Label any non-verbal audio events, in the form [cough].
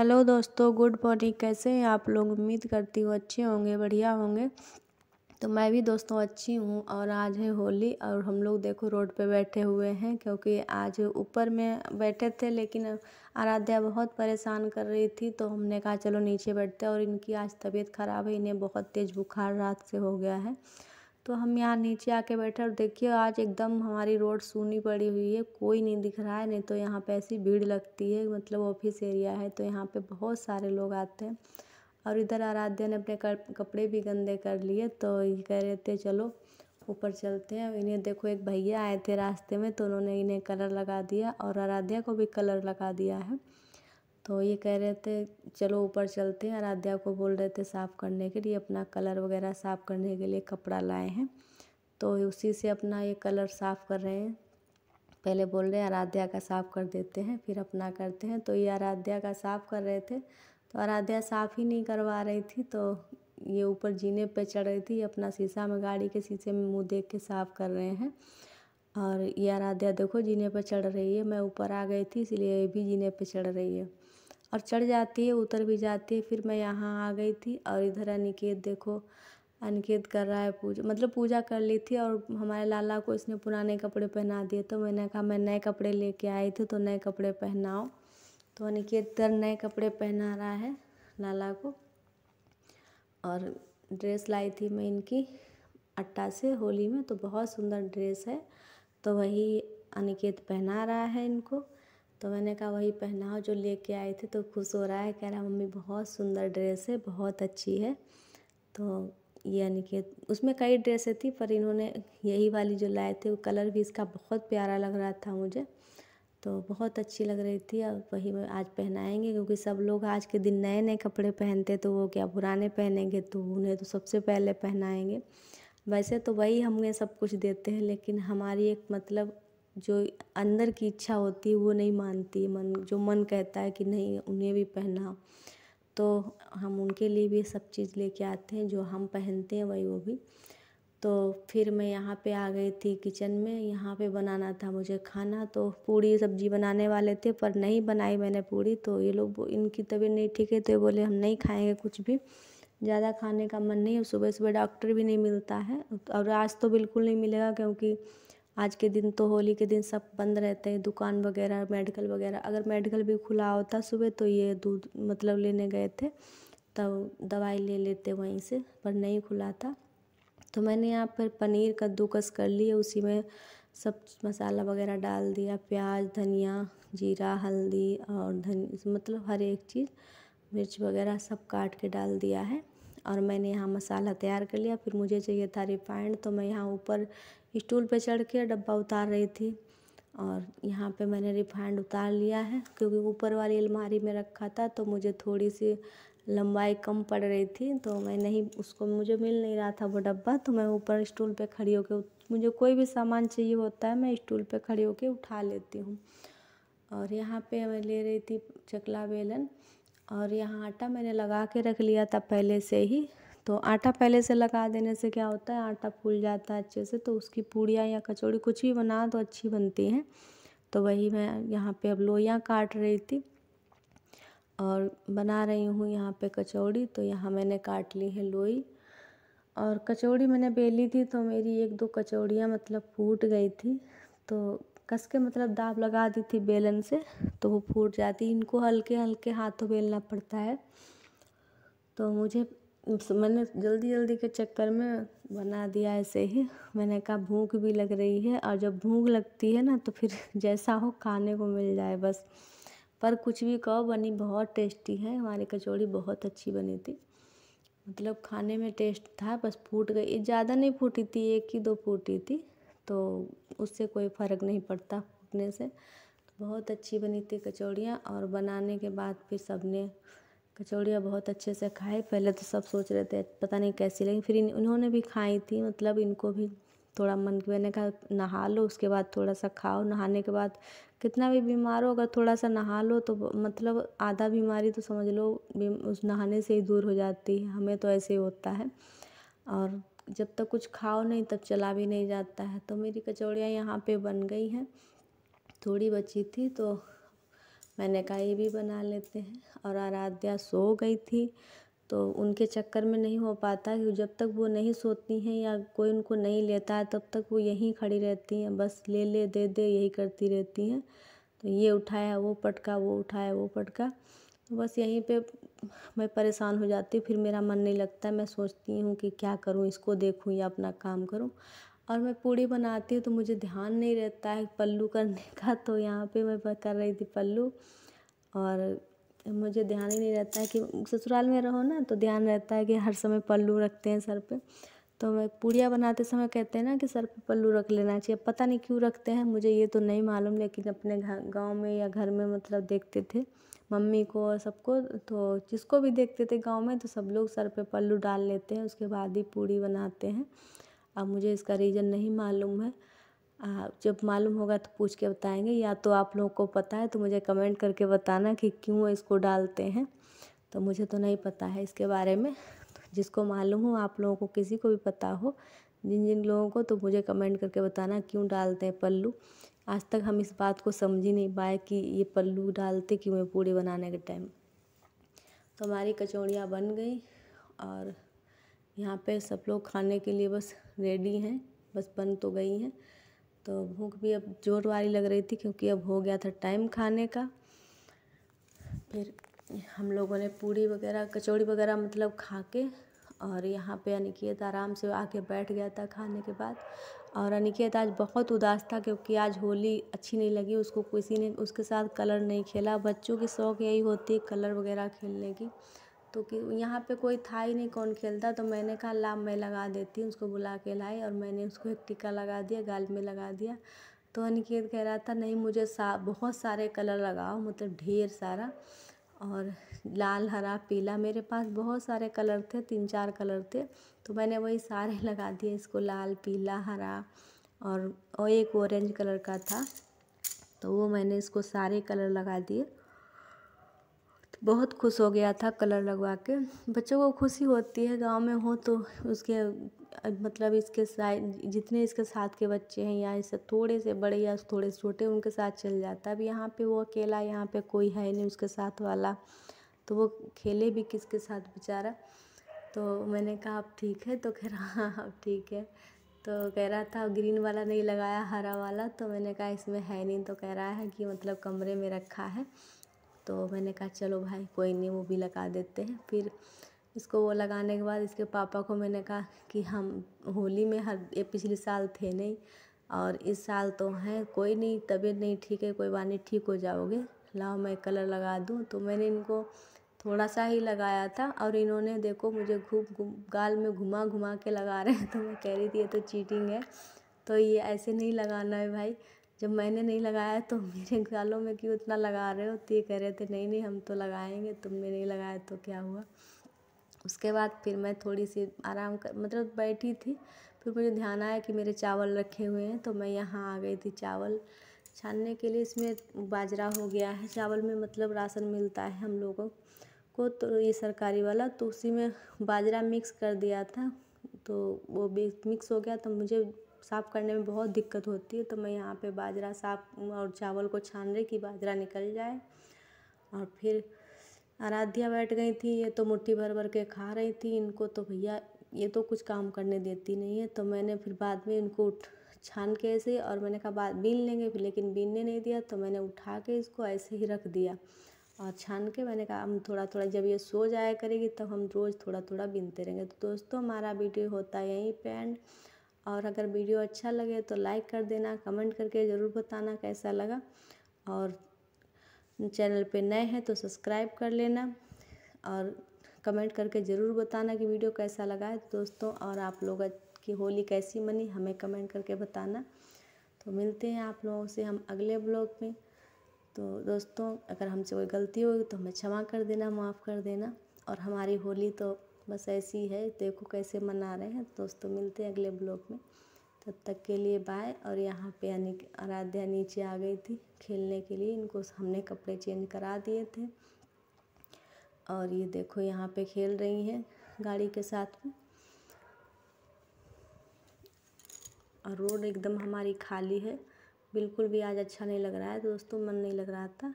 hello दोस्तों good morning कैसे हैं आप लोग उम्मीद करती हूँ अच्छे होंगे बढ़िया होंगे तो मैं भी दोस्तों अच्छी हूँ और आज है होली और हम लोग देखो रोड पे बैठे हुए हैं क्योंकि आज ऊपर में बैठे थे लेकिन आराध्या बहुत परेशान कर रही थी तो हमने कहा चलो नीचे बैठते हैं और इनकी आज तबीयत ख़राब है इन्हें बहुत तेज़ बुखार रात से हो गया है तो हम यहाँ नीचे आके बैठे और देखिए आज एकदम हमारी रोड सूनी पड़ी हुई है कोई नहीं दिख रहा है नहीं तो यहाँ पे ऐसी भीड़ लगती है मतलब ऑफिस एरिया है तो यहाँ पे बहुत सारे लोग आते हैं और इधर आराध्या ने अपने कपड़े भी गंदे कर लिए तो ये कह रहे थे चलो ऊपर चलते हैं इन्हें देखो एक भैया आए थे रास्ते में तो उन्होंने इन्हें कलर लगा दिया और आराध्या को भी कलर लगा दिया है तो ये कह रहे थे चलो ऊपर चलते हैं आराध्या को बोल रहे थे साफ़ करने के लिए अपना कलर वगैरह साफ़ करने के लिए कपड़ा लाए हैं तो उसी से अपना ये कलर साफ़ कर रहे हैं पहले बोल रहे हैं आराध्या का साफ़ कर देते हैं फिर अपना करते हैं तो ये आराध्या का साफ़ कर रहे थे तो आराध्या साफ़ ही नहीं करवा रही थी तो ये ऊपर जीने पे चढ़ रही थी अपना शीशा में गाड़ी के शीशे में मुँह देख के साफ़ कर रहे हैं और ये आराध्या देखो जीने पे चढ़ रही है मैं ऊपर आ गई थी इसलिए ये भी जीने पे चढ़ रही है और चढ़ जाती है उतर भी जाती है फिर मैं यहाँ आ गई थी और इधर अनिकेत देखो अनिकेत कर रहा है पूजा मतलब पूजा कर ली थी और हमारे लाला को इसने पुराने कपड़े पहना दिए तो मैंने कहा मैं नए कपड़े लेके आई थी तो नए कपड़े पहनाओ तो अनिकेत इधर नए कपड़े पहना रहा है लाला को और ड्रेस लाई थी मैं इनकी अट्टा से होली में तो बहुत सुंदर ड्रेस है तो वही अनिकेत पहना रहा है इनको तो मैंने कहा वही पहनाओ जो लेके आए थे तो खुश हो रहा है कह रहा मम्मी बहुत सुंदर ड्रेस है बहुत अच्छी है तो यानी कि उसमें कई ड्रेसें थी पर इन्होंने यही वाली जो लाए थे वो कलर भी इसका बहुत प्यारा लग रहा था मुझे तो बहुत अच्छी लग रही थी और वही आज पहनाएंगे क्योंकि सब लोग आज के दिन नए नए कपड़े पहनते तो वो क्या पुराने पहनेंगे तो उन्हें तो सबसे पहले पहनाएंगे वैसे तो वही हमें सब कुछ देते हैं लेकिन हमारी एक मतलब जो अंदर की इच्छा होती है वो नहीं मानती मन जो मन कहता है कि नहीं उन्हें भी पहना तो हम उनके लिए भी सब चीज़ लेके आते हैं जो हम पहनते हैं वही वो भी तो फिर मैं यहाँ पे आ गई थी किचन में यहाँ पे बनाना था मुझे खाना तो पूड़ी सब्जी बनाने वाले थे पर नहीं बनाई मैंने पूड़ी तो ये लोग इनकी तबीयत नहीं ठीक है तो ये बोले हम नहीं खाएंगे कुछ भी ज़्यादा खाने का मन नहीं है सुबह सुबह डॉक्टर भी नहीं मिलता है और आज तो बिल्कुल नहीं मिलेगा क्योंकि आज के दिन तो होली के दिन सब बंद रहते हैं दुकान वगैरह मेडिकल वगैरह अगर मेडिकल भी खुला होता सुबह तो ये दूध मतलब लेने गए थे तब दवाई ले लेते वहीं से पर नहीं खुला था तो मैंने यहाँ पर पनीर कद्दूकस कर लिए उसी में सब मसाला वगैरह डाल दिया प्याज धनिया जीरा हल्दी और धन मतलब हर एक चीज़ मिर्च वगैरह सब काट के डाल दिया है और मैंने यहाँ मसाला तैयार कर लिया फिर मुझे चाहिए था रिफाइंड तो मैं यहाँ ऊपर स्टूल पे चढ़ के डब्बा उतार रही थी और यहाँ पे मैंने रिफाइंड उतार लिया है क्योंकि ऊपर वाली अलमारी में रखा था तो मुझे थोड़ी सी लंबाई कम पड़ रही थी तो मैं नहीं उसको मुझे मिल नहीं रहा था वो डब्बा तो मैं ऊपर स्टूल पर खड़ी होकर मुझे कोई भी सामान चाहिए होता है मैं स्टूल पर खड़ी होकर उठा लेती हूँ और यहाँ पर मैं ले रही थी चकला बेलन और यहाँ आटा मैंने लगा के रख लिया था पहले से ही तो आटा पहले से लगा देने से क्या होता है आटा फूल जाता है अच्छे से तो उसकी पूड़ियाँ या कचौड़ी कुछ भी बना तो अच्छी बनती हैं तो वही मैं यहाँ पे अब लोइयाँ काट रही थी और बना रही हूँ यहाँ पे कचौड़ी तो यहाँ मैंने काट ली है लोई और कचौड़ी मैंने बेली थी तो मेरी एक दो कचौड़ियाँ मतलब फूट गई थी तो कस के मतलब दाब लगा दी थी बेलन से तो वो फूट जाती इनको हल्के हल्के हाथों बेलना पड़ता है तो मुझे मैंने जल्दी जल्दी के चक्कर में बना दिया ऐसे ही मैंने कहा भूख भी लग रही है और जब भूख लगती है ना तो फिर [laughs] जैसा हो खाने को मिल जाए बस पर कुछ भी कहो बनी बहुत टेस्टी है हमारी कचौड़ी बहुत अच्छी बनी थी मतलब खाने में टेस्ट था बस फूट गई ज़्यादा नहीं फूटी थी एक ही दो फूटी थी तो उससे कोई फ़र्क नहीं पड़ता फूटने से तो बहुत अच्छी बनी थी कचौड़ियाँ और बनाने के बाद फिर सबने कचौड़ियाँ बहुत अच्छे से खाए पहले तो सब सोच रहे थे पता नहीं कैसी लगी फिर उन्होंने भी खाई थी मतलब इनको भी थोड़ा मन मैंने कहा नहा लो उसके बाद थोड़ा सा खाओ नहाने के बाद कितना भी बीमार हो अगर थोड़ा सा नहा लो तो मतलब आधा बीमारी तो समझ लो उस नहाने से ही दूर हो जाती है हमें तो ऐसे ही होता है और जब तक कुछ खाओ नहीं तब चला भी नहीं जाता है तो मेरी कचौड़ियाँ यहाँ पे बन गई हैं थोड़ी बची थी तो मैंने कहा ये भी बना लेते हैं और आराध्या सो गई थी तो उनके चक्कर में नहीं हो पाता कि जब तक वो नहीं सोती हैं या कोई उनको नहीं लेता है तब तक वो यहीं खड़ी रहती हैं बस ले ले दे दे यही करती रहती हैं तो ये उठाया वो पटका वो उठाया वो पटका तो बस यहीं पे मैं परेशान हो जाती हूँ फिर मेरा मन नहीं लगता मैं सोचती हूँ कि क्या करूँ इसको देखूँ या अपना काम करूँ और मैं पूड़ी बनाती हूँ तो मुझे ध्यान नहीं रहता है पल्लू करने [laughs] का तो यहाँ पे मैं कर रही थी पल्लू और मुझे ध्यान ही नहीं रहता है कि ससुराल में रहो ना तो ध्यान रहता है कि हर समय पल्लू रखते हैं सर पे तो मैं पूड़िया बनाते समय कहते हैं ना कि सर पे पल्लू रख लेना चाहिए पता नहीं क्यों रखते हैं मुझे ये तो नहीं मालूम लेकिन अपने गाँव में या घर में मतलब देखते थे मम्मी को और सबको तो जिसको भी देखते थे गाँव में तो सब लोग सर पे पल्लू डाल लेते हैं उसके बाद ही पूड़ी बनाते हैं अब मुझे इसका रीज़न नहीं मालूम है जब मालूम होगा तो पूछ के बताएंगे या तो आप लोगों को पता है तो मुझे कमेंट करके बताना कि क्यों इसको डालते हैं तो मुझे तो नहीं पता है इसके बारे में तो जिसको मालूम हो आप लोगों को किसी को भी पता हो जिन जिन लोगों को तो मुझे कमेंट करके बताना क्यों डालते हैं पल्लू आज तक हम इस बात को समझ ही नहीं पाए कि ये पल्लू डालते क्यों हैं पूड़ी बनाने के टाइम तो हमारी कचौड़ियाँ बन गई और यहाँ पे सब लोग खाने के लिए बस रेडी हैं बस बन तो गई हैं तो भूख भी अब जोर वाली लग रही थी क्योंकि अब हो गया था टाइम खाने का फिर हम लोगों ने पूड़ी वगैरह कचौड़ी वगैरह मतलब खा के और यहाँ पे अनिकेत तो आराम से आके बैठ गया था खाने के बाद और अनिकेत आज बहुत उदास था क्योंकि आज होली अच्छी नहीं लगी उसको किसी ने उसके साथ कलर नहीं खेला बच्चों की शौक़ यही होती है कलर वगैरह खेलने की तो कि यहाँ पे कोई था ही नहीं कौन खेलता तो मैंने कहा ला मैं लगा देती हूँ उसको बुला के लाई और मैंने उसको एक टीका लगा दिया गाल में लगा दिया तो अनिकेत कह रहा था नहीं मुझे सा बहुत सारे कलर लगाओ मतलब ढेर सारा और लाल हरा पीला मेरे पास बहुत सारे कलर थे तीन चार कलर थे तो मैंने वही सारे [laughs] लगा दिए इसको लाल पीला हरा और, और एक ऑरेंज कलर का था तो वो मैंने इसको सारे कलर लगा दिए बहुत खुश हो गया था कलर लगवा के बच्चों को खुशी होती है गांव में हो तो उसके मतलब इसके साथ जितने इसके साथ के बच्चे हैं या इससे थोड़े से बड़े या थोड़े से छोटे उनके साथ चल जाता है अब यहाँ पे वो अकेला यहाँ पे कोई है नहीं उसके साथ वाला तो वो खेले भी किसके साथ बेचारा तो मैंने कहा अब ठीक है तो कह रहा हाँ अब हाँ, ठीक है तो कह रहा था ग्रीन वाला नहीं लगाया हरा वाला तो मैंने कहा इसमें है नहीं तो कह रहा है कि मतलब कमरे में रखा है तो मैंने कहा चलो भाई कोई नहीं वो भी लगा देते हैं फिर इसको वो लगाने के बाद इसके पापा को मैंने कहा कि हम होली में हर ये पिछले साल थे नहीं और इस साल तो हैं कोई नहीं तबीयत नहीं ठीक है कोई बात नहीं ठीक हो जाओगे लाओ मैं कलर लगा दूँ तो मैंने इनको थोड़ा सा ही लगाया था और इन्होंने देखो मुझे घूम घूम गाल में घुमा घुमा के लगा रहे हैं [laughs] तो मैं कह रही थी ये तो चीटिंग है तो ये ऐसे नहीं लगाना है भाई जब मैंने नहीं लगाया तो मेरे गालों में क्यों इतना लगा रहे हो तो ये कह रहे थे नहीं नहीं हम तो लगाएंगे तुमने नहीं लगाया तो क्या हुआ उसके बाद फिर मैं थोड़ी सी आराम कर मतलब बैठी थी फिर मुझे ध्यान आया कि मेरे चावल रखे हुए हैं तो मैं यहाँ आ गई थी चावल छानने के लिए इसमें बाजरा हो गया है चावल में मतलब राशन मिलता है हम लोगों को तो ये सरकारी वाला तो उसी में बाजरा मिक्स कर दिया था तो वो मिक्स हो गया तो मुझे साफ़ करने में बहुत दिक्कत होती है तो मैं यहाँ पे बाजरा साफ और चावल को छान रही कि बाजरा निकल जाए और फिर आराध्या बैठ गई थी ये तो मुट्ठी भर भर के खा रही थी इनको तो भैया ये तो कुछ काम करने देती नहीं है तो मैंने फिर बाद में इनको छान के ऐसे और मैंने कहा बाद बीन लेंगे फिर लेकिन बीनने नहीं दिया तो मैंने उठा के इसको ऐसे ही रख दिया और छान के मैंने कहा हम थोड़ा थोड़ा जब ये सो जाया करेगी तब तो हम रोज़ थोड़ा थोड़ा बीनते रहेंगे तो दोस्तों हमारा वीडियो होता है यहीं पेंड और अगर वीडियो अच्छा लगे तो लाइक कर देना कमेंट करके ज़रूर बताना कैसा लगा और चैनल पे नए हैं तो सब्सक्राइब कर लेना और कमेंट करके ज़रूर बताना कि वीडियो कैसा लगा है दोस्तों और आप लोग की होली कैसी मनी हमें कमेंट करके बताना तो मिलते हैं आप लोगों से हम अगले ब्लॉग में तो दोस्तों अगर हमसे कोई गलती होगी तो हमें क्षमा कर देना माफ़ कर देना और हमारी होली तो बस ऐसी है देखो कैसे मना रहे हैं दोस्तों मिलते हैं अगले ब्लॉग में तब तक के लिए बाय और यहाँ पे आराध्या नीचे आ गई थी खेलने के लिए इनको हमने कपड़े चेंज करा दिए थे और ये देखो यहाँ पे खेल रही हैं गाड़ी के साथ में और रोड एकदम हमारी खाली है बिल्कुल भी आज अच्छा नहीं लग रहा है दोस्तों मन नहीं लग रहा था